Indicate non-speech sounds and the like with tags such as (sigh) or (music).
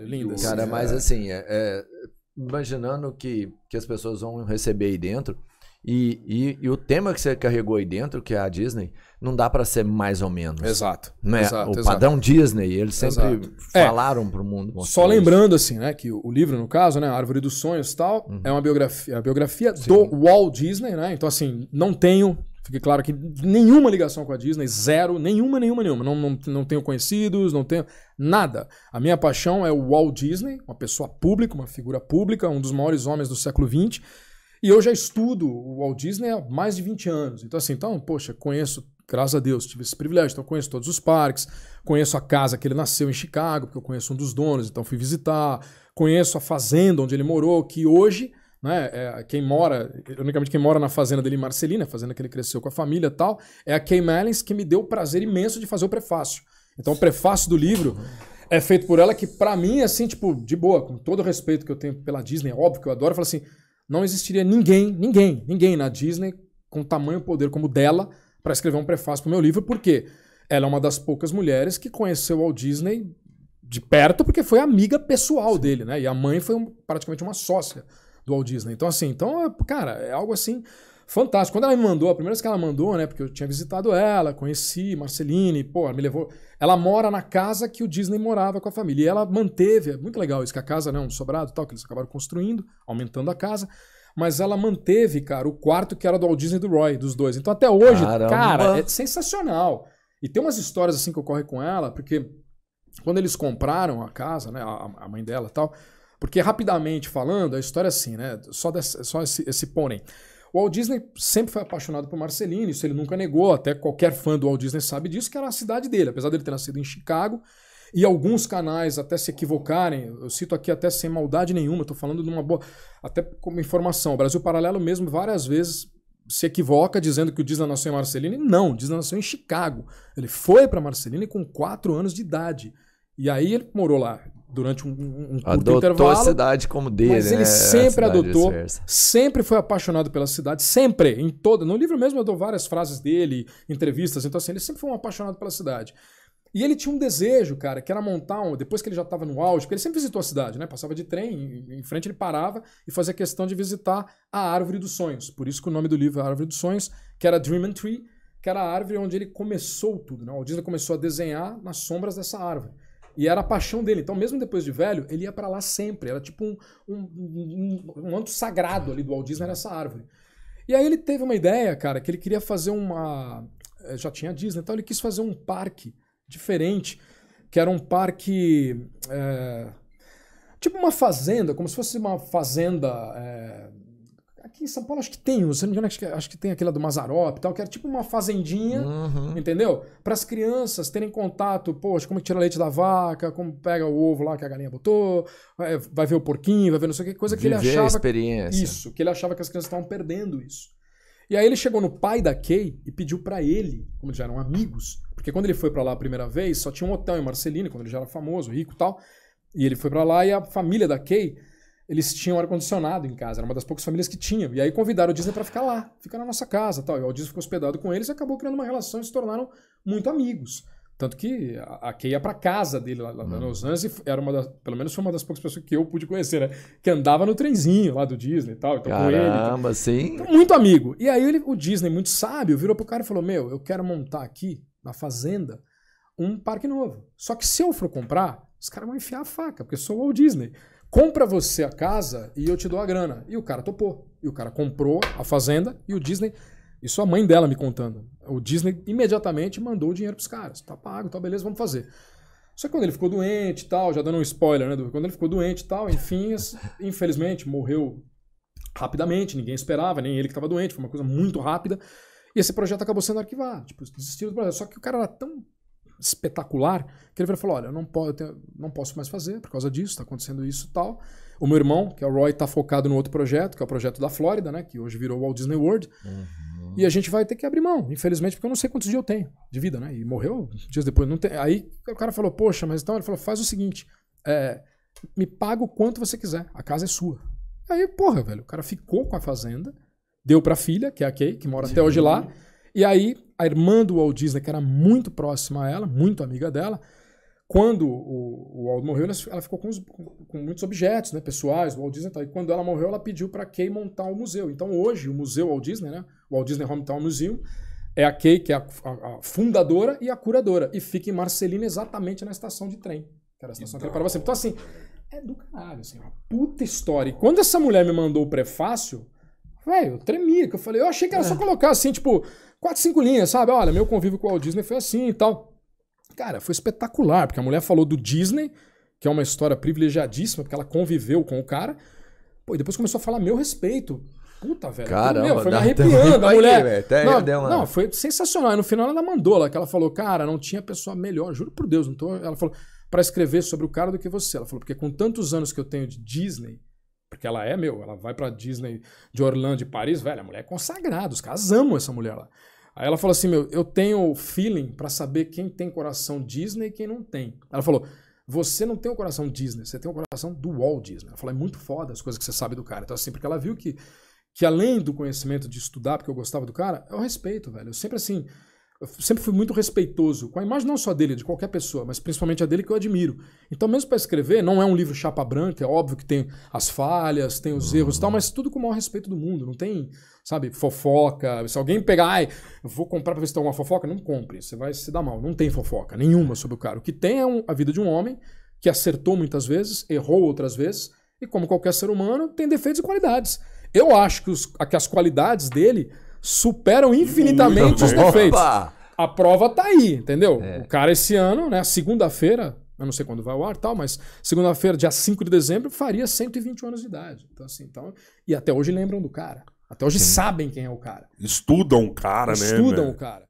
velho. Lindas. Cara, assim, é mas é. assim, é, é, imaginando que, que as pessoas vão receber aí dentro. E, e, e, o tema que você carregou aí dentro, que é a Disney, não dá para ser mais ou menos. Exato. Né? exato o exato. padrão Disney, eles sempre exato. É, falaram é, mundo. Só lembrando isso. assim, né, que o, livro no caso, né, Árvore dos Sonhos, tal, uhum. é uma biografia, é a biografia do Walt Disney, né? Então assim, não tenho Fique claro que nenhuma ligação com a Disney, zero, nenhuma, nenhuma, nenhuma. Não, não, não tenho conhecidos, não tenho nada. A minha paixão é o Walt Disney, uma pessoa pública, uma figura pública, um dos maiores homens do século XX. E eu já estudo o Walt Disney há mais de 20 anos. Então, assim, então, poxa, conheço, graças a Deus, tive esse privilégio. Então, conheço todos os parques, conheço a casa que ele nasceu em Chicago, porque eu conheço um dos donos, então fui visitar. Conheço a fazenda onde ele morou, que hoje né? É, quem mora, unicamente quem mora na fazenda dele, Marcelina, fazenda que ele cresceu com a família e tal, é a Kay Mellins que me deu o prazer imenso de fazer o prefácio. Então, o prefácio do livro é feito por ela que, para mim, é assim, tipo, de boa, com todo o respeito que eu tenho pela Disney, é óbvio que eu adoro, eu falo assim, não existiria ninguém, ninguém, ninguém na Disney com tamanho poder como dela para escrever um prefácio para o meu livro, porque ela é uma das poucas mulheres que conheceu o Walt Disney de perto, porque foi amiga pessoal dele, né? E a mãe foi um, praticamente uma sócia do Walt Disney. Então, assim, então, é, cara, é algo assim fantástico. Quando ela me mandou, a primeira vez que ela mandou, né? Porque eu tinha visitado ela, conheci Marceline, pô, me levou. Ela mora na casa que o Disney morava com a família. E ela manteve, é muito legal isso, que a casa, né? Um sobrado e tal, que eles acabaram construindo, aumentando a casa. Mas ela manteve, cara, o quarto que era do Walt Disney e do Roy, dos dois. Então até hoje, Caramba. cara, é sensacional. E tem umas histórias assim que ocorrem com ela, porque quando eles compraram a casa, né? A, a mãe dela e tal porque, rapidamente falando, a história é assim, né? Só, desse, só esse, esse pônei. O Walt Disney sempre foi apaixonado por Marceline, isso ele nunca negou, até qualquer fã do Walt Disney sabe disso, que era a cidade dele, apesar dele ter nascido em Chicago, e alguns canais até se equivocarem, eu cito aqui até sem maldade nenhuma, estou falando de uma boa, até como informação, o Brasil Paralelo mesmo várias vezes se equivoca dizendo que o Disney nasceu em Marceline, não, o Disney nasceu em Chicago, ele foi para Marceline com 4 anos de idade, e aí ele morou lá, durante um, um curto adotou intervalo. Adotou a cidade como dele, Mas ele né? sempre adotou, sempre foi apaixonado pela cidade, sempre, em toda No livro mesmo eu dou várias frases dele, entrevistas, então assim, ele sempre foi um apaixonado pela cidade. E ele tinha um desejo, cara, que era montar um. Depois que ele já estava no auge, porque ele sempre visitou a cidade, né? Passava de trem, em frente ele parava e fazia questão de visitar a Árvore dos Sonhos. Por isso que o nome do livro é Árvore dos Sonhos, que era Dream and Tree, que era a árvore onde ele começou tudo, né? O Disney começou a desenhar nas sombras dessa árvore. E era a paixão dele. Então, mesmo depois de velho, ele ia para lá sempre. Era tipo um, um, um, um sagrado ali do Walt Disney nessa árvore. E aí ele teve uma ideia, cara, que ele queria fazer uma. Eh, já tinha Disney, então ele quis fazer um parque diferente, que era um parque. É... Tipo uma fazenda, como se fosse uma fazenda. É Aqui em São Paulo acho que tem, se não acho que, acho que tem aquela do Mazarop e tal, que era tipo uma fazendinha, uhum. entendeu? Para as crianças terem contato, poxa, como é que tira leite da vaca, como pega o ovo lá que a galinha botou, vai ver o porquinho, vai ver não sei o que, coisa que ele achava. A experiência. Isso, que ele achava que as crianças estavam perdendo isso. E aí ele chegou no pai da Kay e pediu para ele, como eles já eram amigos, porque quando ele foi para lá a primeira vez, só tinha um hotel em Marcelino quando ele já era famoso, rico e tal. E ele foi para lá e a família da Kay eles tinham ar-condicionado em casa, era uma das poucas famílias que tinham. E aí convidaram o Disney para ficar lá, ficar na nossa casa tal. E o Disney ficou hospedado com eles e acabou criando uma relação e se tornaram muito amigos. Tanto que a Kay ia pra casa dele lá, lá uhum. Los Angeles, era uma das, pelo menos foi uma das poucas pessoas que eu pude conhecer, né? Que andava no trenzinho lá do Disney e tal. Então, Caramba, com ele. Então, sim. Então, muito amigo. E aí ele, o Disney, muito sábio, virou pro cara e falou: Meu, eu quero montar aqui, na fazenda, um parque novo. Só que se eu for comprar, os caras vão enfiar a faca, porque sou o Walt Disney compra você a casa e eu te dou a grana. E o cara topou. E o cara comprou a fazenda e o Disney. Isso a mãe dela me contando. O Disney imediatamente mandou o dinheiro pros caras. Tá pago, tá beleza, vamos fazer. Só que quando ele ficou doente e tal, já dando um spoiler, né? Quando ele ficou doente e tal, enfim, infelizmente morreu rapidamente, ninguém esperava, nem ele que estava doente, foi uma coisa muito rápida. E esse projeto acabou sendo arquivado. Tipo, desistiram do projeto. Só que o cara era tão espetacular, que ele vai falar, olha, eu não, posso, eu tenho, não posso mais fazer por causa disso, está acontecendo isso e tal. O meu irmão, que é o Roy, está focado no outro projeto, que é o projeto da Flórida, né? Que hoje virou Walt Disney World. Uhum. E a gente vai ter que abrir mão, infelizmente, porque eu não sei quantos dias eu tenho de vida, né? E morreu dias depois. Não tem... Aí o cara falou, poxa, mas então ele falou, faz o seguinte, é, me paga o quanto você quiser, a casa é sua. Aí, porra, velho, o cara ficou com a fazenda, deu pra filha, que é a Kay, que mora Sim. até hoje lá. E aí, a irmã do Walt Disney, que era muito próxima a ela, muito amiga dela, quando o, o Walt morreu, ela ficou com, os, com muitos objetos né, pessoais do Walt Disney. tal. Tá? E quando ela morreu, ela pediu para a Kay montar o um museu. Então, hoje, o museu Walt Disney, né, o Walt Disney Hometown Museum, é a Kay, que é a, a, a fundadora e a curadora. E fica em Marcelina, exatamente na estação de trem. Que era a estação então... que para você Então, assim, é do caralho, assim, é uma puta história. E quando essa mulher me mandou o prefácio, velho, eu tremia, que eu falei, eu achei que era é. só colocar assim, tipo, quatro, cinco linhas, sabe? Olha, meu convívio com o Walt Disney foi assim e tal. Cara, foi espetacular, porque a mulher falou do Disney, que é uma história privilegiadíssima, porque ela conviveu com o cara. Pô, e depois começou a falar meu respeito. Puta, velho. Caramba, meu, foi me (laughs) arrepiando. A mulher. Aí, até não, deu uma... não, foi sensacional. E no final ela mandou lá, que ela falou, cara, não tinha pessoa melhor, juro por Deus, não tô. Ela falou, para escrever sobre o cara do que você. Ela falou, porque com tantos anos que eu tenho de Disney, porque ela é, meu, ela vai pra Disney de Orlando, de Paris, velho, a mulher é consagrada, os caras amam essa mulher lá. Aí ela falou assim, meu, eu tenho feeling para saber quem tem coração Disney e quem não tem. Ela falou, você não tem o coração Disney, você tem o coração do Walt Disney. Ela falou, é muito foda as coisas que você sabe do cara. Então assim, porque ela viu que, que além do conhecimento de estudar, porque eu gostava do cara, é o respeito, velho. Eu sempre assim, eu sempre fui muito respeitoso com a imagem não só dele, de qualquer pessoa, mas principalmente a dele que eu admiro. Então, mesmo para escrever, não é um livro chapa branca, é óbvio que tem as falhas, tem os uhum. erros e tal, mas tudo com o maior respeito do mundo. Não tem, sabe, fofoca. Se alguém pegar, ai, vou comprar para ver se tem alguma fofoca, não compre, você vai se dar mal. Não tem fofoca nenhuma sobre o cara. O que tem é um, a vida de um homem que acertou muitas vezes, errou outras vezes, e como qualquer ser humano, tem defeitos e qualidades. Eu acho que, os, que as qualidades dele superam infinitamente os defeitos. A prova tá aí, entendeu? É. O cara esse ano, né, segunda-feira, eu não sei quando vai ao ar tal, mas segunda-feira, dia 5 de dezembro, faria 120 anos de idade. Então assim, então, e até hoje lembram do cara. Até hoje Sim. sabem quem é o cara. Estudam o cara, né, Estudam né? Estudam o cara.